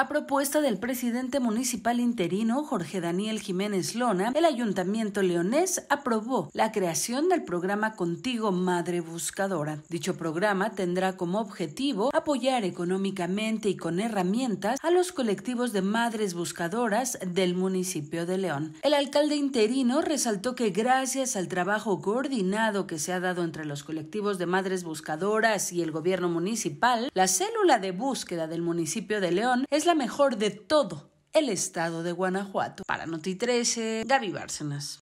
A propuesta del presidente municipal interino Jorge Daniel Jiménez Lona, el ayuntamiento leonés aprobó la creación del programa Contigo Madre Buscadora. Dicho programa tendrá como objetivo apoyar económicamente y con herramientas a los colectivos de madres buscadoras del municipio de León. El alcalde interino resaltó que gracias al trabajo coordinado que se ha dado entre los colectivos de madres buscadoras y el gobierno municipal, la célula de búsqueda del municipio de León es la mejor de todo el estado de Guanajuato. Para Noti 13, Gaby Bárcenas.